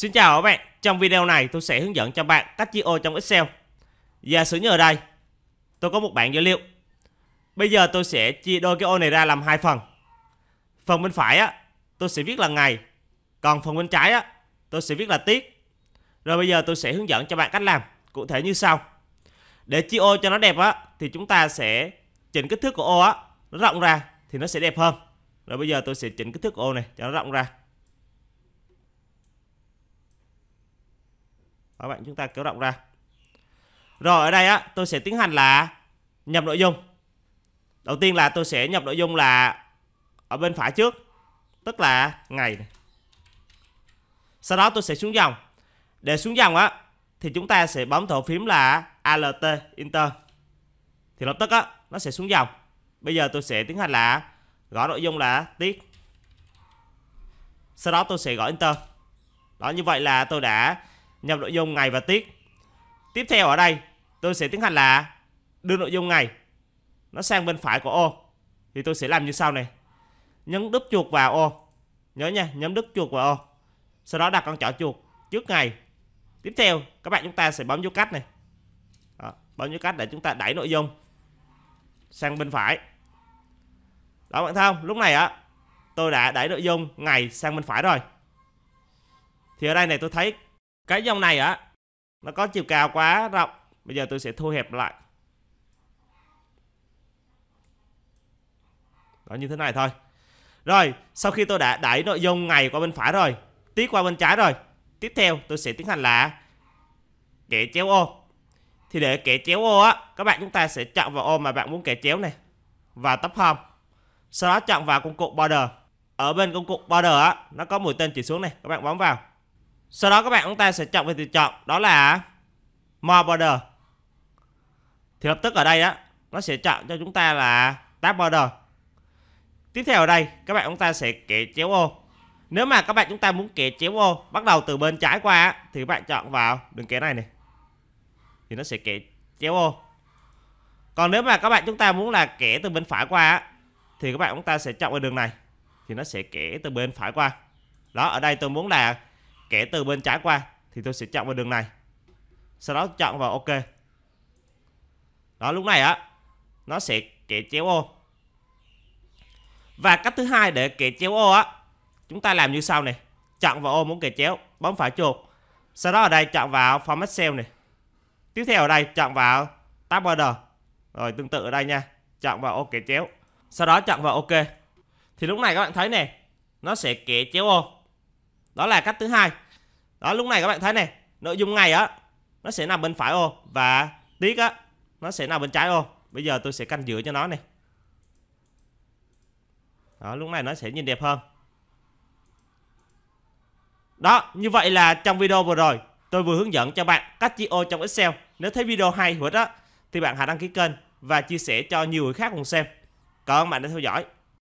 Xin chào các bạn, trong video này tôi sẽ hướng dẫn cho bạn cách chia ô trong Excel. Giả sử như ở đây, tôi có một bảng dữ liệu. Bây giờ tôi sẽ chia đôi cái ô này ra làm hai phần. Phần bên phải á, tôi sẽ viết là ngày, còn phần bên trái á, tôi sẽ viết là tiết. Rồi bây giờ tôi sẽ hướng dẫn cho bạn cách làm, cụ thể như sau. Để chia ô cho nó đẹp á, thì chúng ta sẽ chỉnh kích thước của ô á, nó rộng ra thì nó sẽ đẹp hơn. Rồi bây giờ tôi sẽ chỉnh kích thước ô này cho nó rộng ra. các bạn chúng ta kéo động ra rồi ở đây á tôi sẽ tiến hành là nhập nội dung đầu tiên là tôi sẽ nhập nội dung là ở bên phải trước tức là ngày này. sau đó tôi sẽ xuống dòng để xuống dòng á thì chúng ta sẽ bấm thổ phím là alt enter thì lập tức á nó sẽ xuống dòng bây giờ tôi sẽ tiến hành là gõ nội dung là tiết sau đó tôi sẽ gõ enter đó như vậy là tôi đã nhập nội dung ngày và tiết. Tiếp theo ở đây, tôi sẽ tiến hành là đưa nội dung ngày nó sang bên phải của ô. Thì tôi sẽ làm như sau này. Nhấn đúp chuột vào ô. Nhớ nha, nhấn đúp chuột vào ô. Sau đó đặt con chỏ chuột trước ngày. Tiếp theo, các bạn chúng ta sẽ bấm vô cách này. Đó, bấm vô cách để chúng ta đẩy nội dung sang bên phải. Đó bạn thấy không? Lúc này á, tôi đã đẩy nội dung ngày sang bên phải rồi. Thì ở đây này tôi thấy cái dòng này á nó có chiều cao quá rộng bây giờ tôi sẽ thu hẹp lại đó như thế này thôi rồi sau khi tôi đã đẩy nội dung ngày qua bên phải rồi tiết qua bên trái rồi tiếp theo tôi sẽ tiến hành là kẻ chéo ô thì để kẻ chéo ô á các bạn chúng ta sẽ chọn vào ô mà bạn muốn kẻ chéo này và tấp home sau đó chọn vào công cụ border ở bên công cụ border á nó có mũi tên chỉ xuống này các bạn bấm vào sau đó các bạn chúng ta sẽ chọn về từ chọn đó là More Border. Thì lập tức ở đây á, nó sẽ chọn cho chúng ta là Tab Border. Tiếp theo ở đây, các bạn chúng ta sẽ kẻ chéo ô. Nếu mà các bạn chúng ta muốn kẻ chéo ô bắt đầu từ bên trái qua thì các bạn chọn vào đường kẻ này này. Thì nó sẽ kẻ chéo ô. Còn nếu mà các bạn chúng ta muốn là kẻ từ bên phải qua thì các bạn chúng ta sẽ chọn vào đường này thì nó sẽ kẻ từ bên phải qua. Đó, ở đây tôi muốn là kẻ từ bên trái qua thì tôi sẽ chọn vào đường này sau đó chọn vào ok đó lúc này á nó sẽ kẻ chéo ô và cách thứ hai để kẻ chéo ô á chúng ta làm như sau này chọn vào ô muốn kẻ chéo bấm phải chuột sau đó ở đây chọn vào format cell này tiếp theo ở đây chọn vào tab border rồi tương tự ở đây nha chọn vào ô kẻ chéo sau đó chọn vào ok thì lúc này các bạn thấy nè nó sẽ kẻ chéo ô đó là cách thứ hai đó lúc này các bạn thấy này nội dung ngày á nó sẽ nằm bên phải ô và tiết á nó sẽ nằm bên trái ô bây giờ tôi sẽ canh giữa cho nó này đó lúc này nó sẽ nhìn đẹp hơn đó như vậy là trong video vừa rồi tôi vừa hướng dẫn cho bạn cách chia ô trong Excel nếu thấy video hay hữu ích á thì bạn hãy đăng ký kênh và chia sẻ cho nhiều người khác cùng xem cảm ơn bạn đã theo dõi